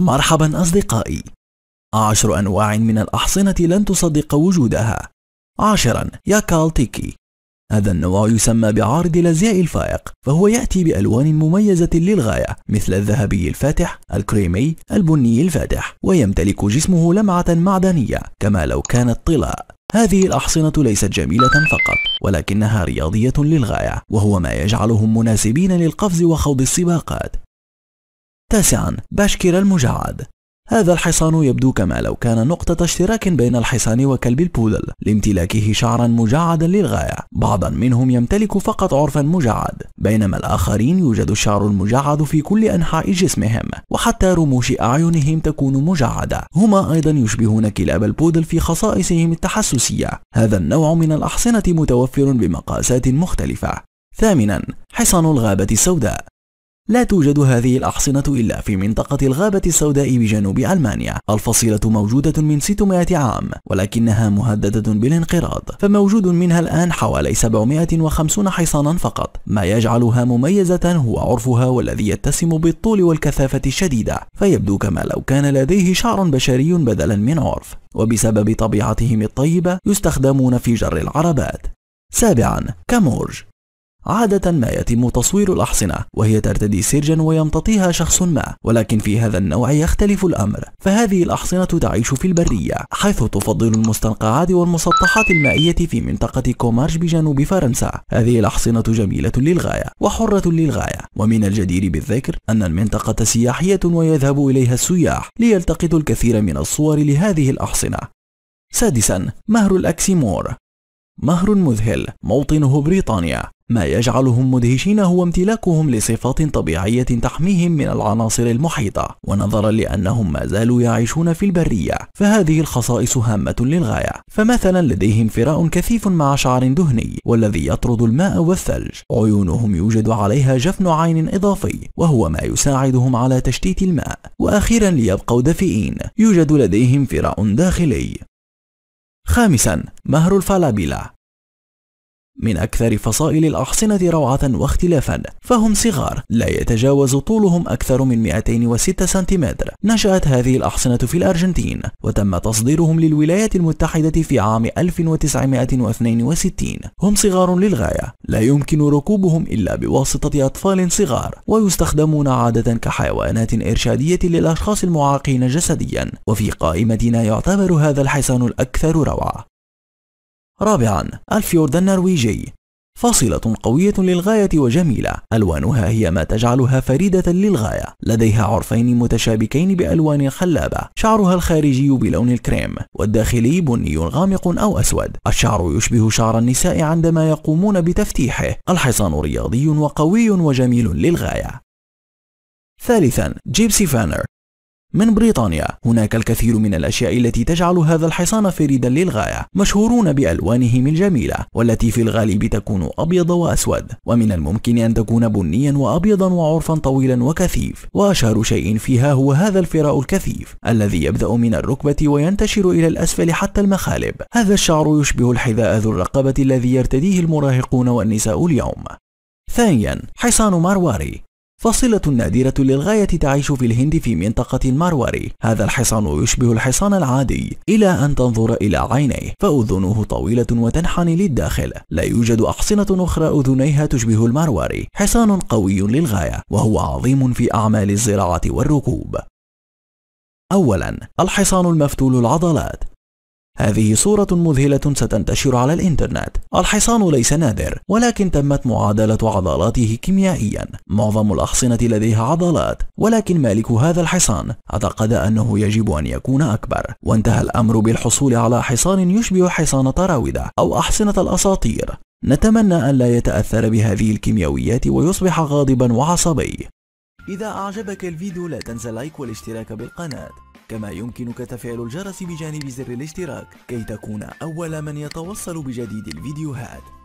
مرحبا أصدقائي عشر أنواع من الأحصنة لن تصدق وجودها عاشرا يا كالتيكي هذا النوع يسمى بعارض الازياء الفائق فهو يأتي بألوان مميزة للغاية مثل الذهبي الفاتح الكريمي البني الفاتح ويمتلك جسمه لمعة معدنية كما لو كانت طلاء هذه الأحصنة ليست جميلة فقط ولكنها رياضية للغاية وهو ما يجعلهم مناسبين للقفز وخوض السباقات تاسعا باشكير المجعد هذا الحصان يبدو كما لو كان نقطة اشتراك بين الحصان وكلب البودل لامتلاكه شعرا مجعدا للغاية بعضا منهم يمتلك فقط عرفا مجعد بينما الآخرين يوجد الشعر المجعد في كل أنحاء جسمهم وحتى رموش أعينهم تكون مجعدة هما أيضا يشبهون كلاب البودل في خصائصهم التحسسية هذا النوع من الأحصنة متوفر بمقاسات مختلفة ثامنا حصان الغابة السوداء لا توجد هذه الأحصنة إلا في منطقة الغابة السوداء بجنوب ألمانيا الفصيلة موجودة من 600 عام ولكنها مهددة بالانقراض فموجود منها الآن حوالي 750 حصانا فقط ما يجعلها مميزة هو عرفها والذي يتسم بالطول والكثافة الشديدة فيبدو كما لو كان لديه شعر بشري بدلا من عرف وبسبب طبيعتهم الطيبة يستخدمون في جر العربات سابعا كامورج عادة ما يتم تصوير الأحصنة وهي ترتدي سرجا ويمتطيها شخص ما ولكن في هذا النوع يختلف الأمر فهذه الأحصنة تعيش في البرية حيث تفضل المستنقعات والمسطحات المائية في منطقة كومارش بجنوب فرنسا هذه الأحصنة جميلة للغاية وحرة للغاية ومن الجدير بالذكر أن المنطقة سياحية ويذهب إليها السياح ليلتقطوا الكثير من الصور لهذه الأحصنة سادسا مهر الأكسيمور مهر مذهل موطنه بريطانيا ما يجعلهم مدهشين هو امتلاكهم لصفات طبيعية تحميهم من العناصر المحيطة ونظرا لأنهم ما زالوا يعيشون في البرية فهذه الخصائص هامة للغاية فمثلا لديهم فراء كثيف مع شعر دهني والذي يطرد الماء والثلج عيونهم يوجد عليها جفن عين إضافي وهو ما يساعدهم على تشتيت الماء وأخيرا ليبقوا دافئين يوجد لديهم فراء داخلي خامسا مهر الفالابيلا من أكثر فصائل الأحصنة روعة واختلافا فهم صغار لا يتجاوز طولهم أكثر من 206 سنتيمتر نشأت هذه الأحصنة في الأرجنتين وتم تصديرهم للولايات المتحدة في عام 1962 هم صغار للغاية لا يمكن ركوبهم إلا بواسطة أطفال صغار ويستخدمون عادة كحيوانات إرشادية للأشخاص المعاقين جسديا وفي قائمتنا يعتبر هذا الحصان الأكثر روعة رابعا الفيورد النرويجي فاصلة قوية للغاية وجميلة، ألوانها هي ما تجعلها فريدة للغاية، لديها عرفين متشابكين بألوان خلابة، شعرها الخارجي بلون الكريم، والداخلي بني غامق أو أسود، الشعر يشبه شعر النساء عندما يقومون بتفتيحه، الحصان رياضي وقوي وجميل للغاية. ثالثا جيبسي فانر من بريطانيا هناك الكثير من الأشياء التي تجعل هذا الحصان فريدا للغاية مشهورون بألوانهم الجميلة والتي في الغالب تكون أبيض وأسود ومن الممكن أن تكون بنيا وأبيضا وعرفا طويلا وكثيف وأشهر شيء فيها هو هذا الفراء الكثيف الذي يبدأ من الركبة وينتشر إلى الأسفل حتى المخالب هذا الشعر يشبه الحذاء ذو الرقبة الذي يرتديه المراهقون والنساء اليوم ثانيا حصان مارواري فصيلة نادرة للغاية تعيش في الهند في منطقة المارواري هذا الحصان يشبه الحصان العادي إلى أن تنظر إلى عينيه فأذنه طويلة وتنحني للداخل لا يوجد أحصنة أخرى أذنيها تشبه المارواري حصان قوي للغاية وهو عظيم في أعمال الزراعة والركوب أولا الحصان المفتول العضلات هذه صورة مذهلة ستنتشر على الإنترنت الحصان ليس نادر ولكن تمت معادلة عضلاته كيميائيا معظم الأحصنة لديها عضلات ولكن مالك هذا الحصان اعتقد أنه يجب أن يكون أكبر وانتهى الأمر بالحصول على حصان يشبه حصان طراودة أو أحصنة الأساطير نتمنى أن لا يتأثر بهذه الكيميائيات ويصبح غاضبا وعصبي إذا أعجبك الفيديو لا تنسى لايك والاشتراك بالقناة كما يمكنك تفعيل الجرس بجانب زر الاشتراك كي تكون أول من يتوصل بجديد الفيديوهات